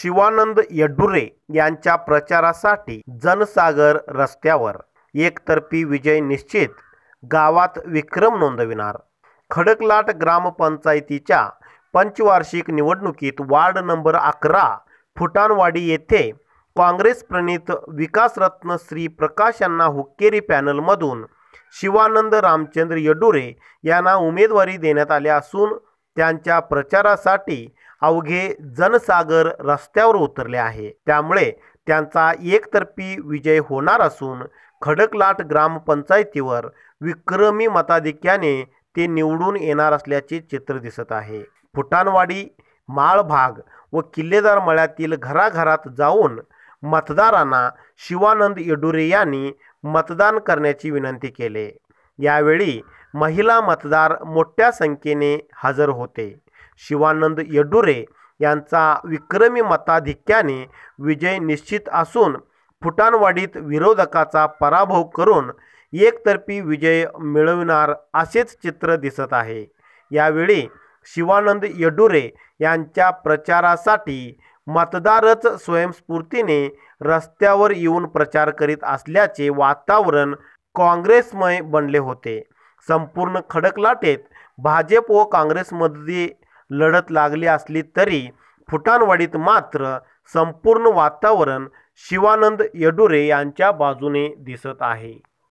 शिवानंद येडुरे यांच्या प्रचारासाठी जनसागर रस्त्यावर एकतर्फी विजय निश्चित गावात विक्रम नोंदविणार खडकलाट ग्रामपंचायतीच्या पंचवार्षिक निवडणुकीत वार्ड नंबर अकरा फुटाणवाडी येथे काँग्रेस प्रणित विकासरत्न श्री प्रकाश यांना हुक्केरी पॅनलमधून शिवानंद रामचंद्र येडुरे यांना उमेदवारी देण्यात आल्या असून त्यांच्या प्रचारासाठी अवघे जनसागर रस्त्यावर उतरले आहे त्यामुळे त्यांचा एकतर्फी विजय होणार असून खडकलाट ग्रामपंचायतीवर विक्रमी मताधिक्याने ते निवडून येणार असल्याचे चित्र दिसत आहे फुटाणवाडी माळभाग व किल्लेदार मळ्यातील घराघरात जाऊन मतदारांना शिवानंद येडुरे यांनी मतदान करण्याची विनंती केले यावेळी महिला मतदार मोठ्या संख्येने हजर होते शिवानंद येडुरे यांचा विक्रमी मताधिक्याने विजय निश्चित असून फुटाणवाडीत विरोधकाचा पराभव करून एकतर्फी विजय मिळविणार असेच चित्र दिसत आहे यावेळी शिवानंद येडुरे यांच्या प्रचारासाठी मतदारच स्वयंस्फूर्तीने रस्त्यावर येऊन प्रचार करीत असल्याचे वातावरण काँग्रेसमय बनले होते संपूर्ण खडकलाटेत भाजप व काँग्रेसमध्ये लढत लागली असली तरी फुटानवाडीत मात्र संपूर्ण वातावरण शिवानंद येडुरे यांच्या बाजूने दिसत आहे